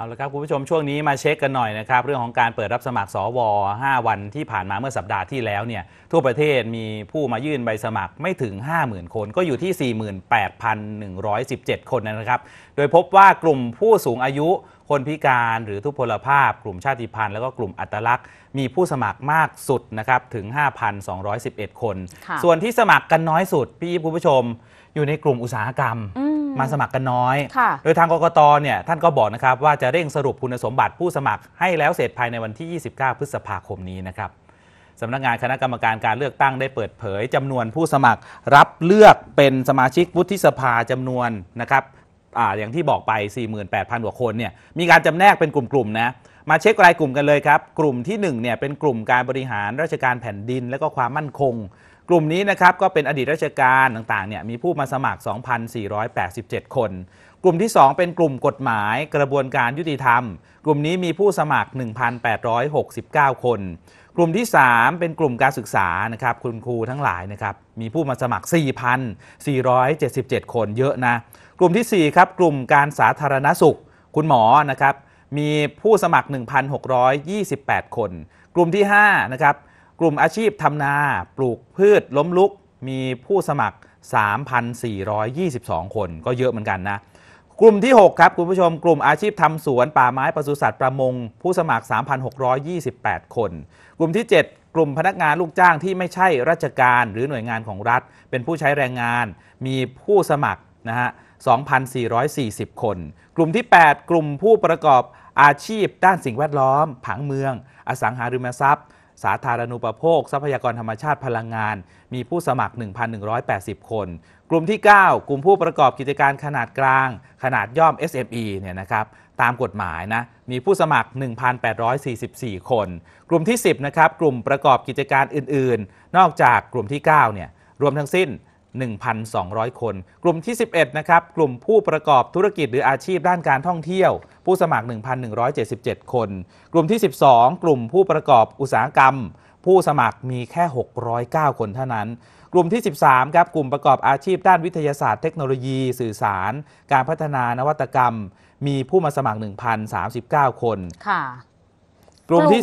เอาละครับคุณผู้ชมช่วงนี้มาเช็คกันหน่อยนะครับ เรื่องของการเปิดรับสมัครสว 5 วันที่ผ่านมาเมื่อสัปดาห์ที่แล้วเนี่ยทั่วประเทศมีผู้มายื่นใบสมัครไม่ถึง 50,000 คน ก็อยู่ที่ 48,117 คนนะครับ โดยพบว่ากลุ่มผู้สูงอายุคนพิการหรือทุพพลภาพกลุ่มชาติพันธุ์ แล้วก็กลุ่มอัตลักษณ์มีผู้สมัครมากสุดนะครับถึง 5,211 คน ส่วนที่สมัครกันน้อยสุดพี่คุณผู้ชมอยู่ในกลุ่มอุตสาหกรรมมาสมัครกันน้อย โดยทางกกตเนี่ยท่านก็บอกนะครับว่าจะเร่งสรุปคุณสมบัติผู้สมัคร ให้แล้วเสร็จภายในวันที่ 29 พฤษภาคมนี้นะครับ สำนักงานคณะกรรมการการเลือกตั้งได้เปิดเผยจำนวนผู้สมัครรับเลือกเป็นสมาชิกวุฒิสภาจำนวนนะครับออย่างที่บอกไป 48,000กว่าคนเนี่ยมีการจำแนกเป็นกลุ่มๆนะมาเช็ครายกลุ่มกันเลยครับกลุ่มที่1เนี่ยเป็นกลุ่มการบริหารราชการแผ่นดิน และก็ความมั่นคงกลุ่มนี้นะครับก็เป็นอดีตราชการต่างๆเนี่ยมีผู้มาสมัคร 2,487 คน กลุ่มที่ 2 เป็นกลุ่มกฎหมายกระบวนการยุติธรรม กลุ่มนี้มีผู้สมัคร 1,869 คน กลุ่มที่ 3 เป็นกลุ่มการศึกษานะครับคุณครูทั้งหลายนะครับ มีผู้มาสมัคร 4,477 คนเยอะนะ กลุ่มที่ 4 ครับ กลุ่มการสาธารณสุขคุณหมอนะครับ มีผู้สมัคร 1,628 คน กลุ่มที่5นะครับกลุ่มอาชีพทำนาปลูกพืชล้มลุก มีผู้สมัคร3,422 คนก็เยอะเหมือนกันนะ กลุ่มที่6ครับคุณผู้ชมกลุ่มอาชีพทำสวนป่าไม้ปศุสัตว์ประมง ผู้สมัคร 3,628 คน กลุ่มที่ 7 กลุ่มพนักงานลูกจ้างที่ไม่ใช่ราชการหรือหน่วยงานของรัฐ เป็นผู้ใช้แรงงาน มีผู้สมัครนะฮะ2,440 คน กลุ่มที่ 8 กลุ่มผู้ประกอบอาชีพด้านสิ่งแวดล้อมผังเมือง อสังหาริมทรัพย์สาธารณูปโภคทรัพยากรธรรมชาติพลังงาน มีผู้สมัคร 1,180 คน กลุ่มที่ 9 กลุ่มผู้ประกอบกิจการขนาดกลาง ขนาดย่อม SME เนี่ยนะครับตามกฎหมายนะมีผู้สมัคร 1,844 คน กลุ่มที่ 10 นะครับกลุ่มประกอบกิจการอื่น ๆ นอกจากกลุ่มที่ 9เนี่ยรวมทั้งสิ้น1,200คน กลุ่มที่ 11 นะครับ กลุ่มผู้ประกอบธุรกิจ หรืออาชีพด้านการท่องเที่ยว ผู้สมัคร 1,177 คน กลุ่มที่ 12 กลุ่มผู้ประกอบอุตสาหกรรม ผู้สมัครมีแค่ 609 คนเท่านั้น กลุ่มที่ 13ครับ กลุ่มประกอบอาชีพด้านวิทยาศาสตร์เทคโนโลยีสื่อสาร การพัฒนานวัตกรรม มีผู้มาสมัคร 1,039 คนค่ะ กลุ่มที่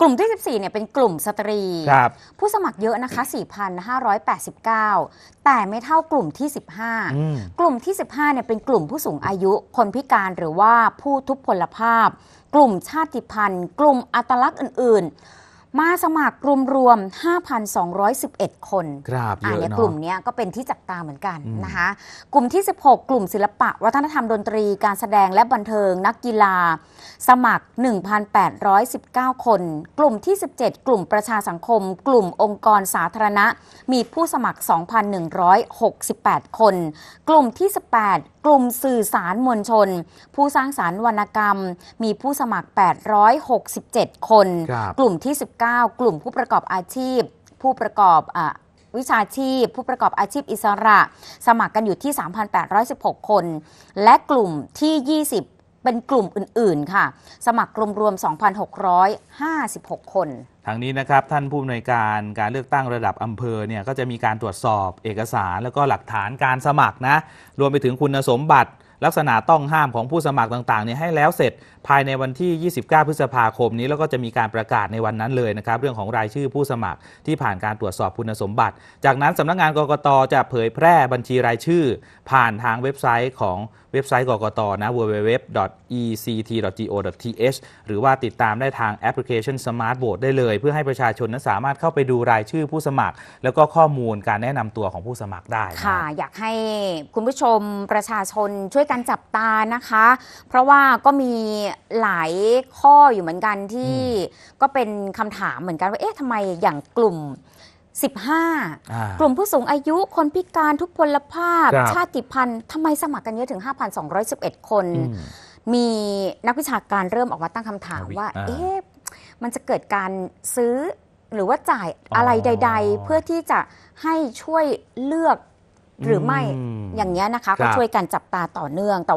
กลุ่มที่ 14เนี่ยเป็นกลุ่มสตรีครับผู้สมัครเยอะนะคะ4,589 แต่ไม่เท่ากลุ่มที่ 15 กลุ่มที่ 15เนี่ยเป็นกลุ่มผู้สูงอายุคนพิการหรือว่าผู้ทุพพลภาพ กลุ่มชาติพันธุ์ กลุ่มอัตลักษณ์อื่น ๆมาสมัครรวมๆ5,211 คนครับเยอะเนาะกลุ่มนี้ก็เป็นที่จับตาเหมือนกันนะคะ กลุ่มที่ 16 กลุ่มศิลปะ วัฒนธรรมดนตรีการแสดงและบันเทิงนักกีฬา สมัคร 1,819 คน กลุ่มที่ 17 กลุ่มประชาสังคม กลุ่มองค์กรสาธารณะ มีผู้สมัคร 2,168 คน กลุ่มที่ 18กลุ่มสื่อสารมวลชนผู้สร้างสารรค์วรรณกรรม มีผู้สมัคร 867 คน กลุ่มที่ 19 กลุ่มผู้ประกอบอาชีพ ผู้ประกอบวิชาชีพ ผู้ประกอบอาชีพอิสระ สมัครกันอยู่ที่ 3,816 คน และกลุ่มที่ 20เป็นกลุ่มอื่น ๆ ค่ะ สมัครรวมๆ2,656 คน ทางนี้นะครับ ท่านผู้อำนวยการการเลือกตั้งระดับอำเภอเนี่ยก็จะมีการตรวจสอบเอกสาร แล้วก็หลักฐานการสมัครนะ รวมไปถึงคุณสมบัติลักษณะต้องห้ามของผู้สมัครต่างๆเนี่ยให้แล้วเสร็จภายในวันที่ 29 พฤษภาคมนี้แล้วก็จะมีการประกาศในวันนั้นเลยนะครับ เรื่องของรายชื่อผู้สมัครที่ผ่านการตรวจสอบคุณสมบัติ จากนั้นสำนักงานกกต จะเผยแพร่บัญชีรายชื่อผ่านทางเว็บไซต์ของเว็บไซต์กกตนะ www.ect.go.th หรือว่าติดตามได้ทางแอปพลิเคชัน Smart Vote ได้เลย เพื่อให้ประชาชนนั้นสามารถเข้าไปดูรายชื่อผู้สมัคร แล้วก็ข้อมูลการแนะนำตัวของผู้สมัครได้ค่ะอยากให้คุณผู้ชมประชาชนช่วยยกันจับตานะคะ เพราะว่าก็มีหลายข้ออยู่เหมือนกันที่ก็เป็นคำถามเหมือนกันว่าเอ๊ะทำไมอย่างกลุ่ม 15 กลุ่มผู้สูงอายุคนพิการทุกพลภาพ ชาติพันธุ์ทำไมสมัครกันเยอะถึง 5,211 คน มีนักวิชาการเริ่มออกมาตั้งคำถามว่าเอ๊ะมันจะเกิดการซื้อหรือว่าจ่ายอะไรใดๆ เพื่อที่จะให้ช่วยเลือกหรือไม่ อย่างนี้นะคะก็ช่วยกันจับตาต่อเนื่องแต่ว่า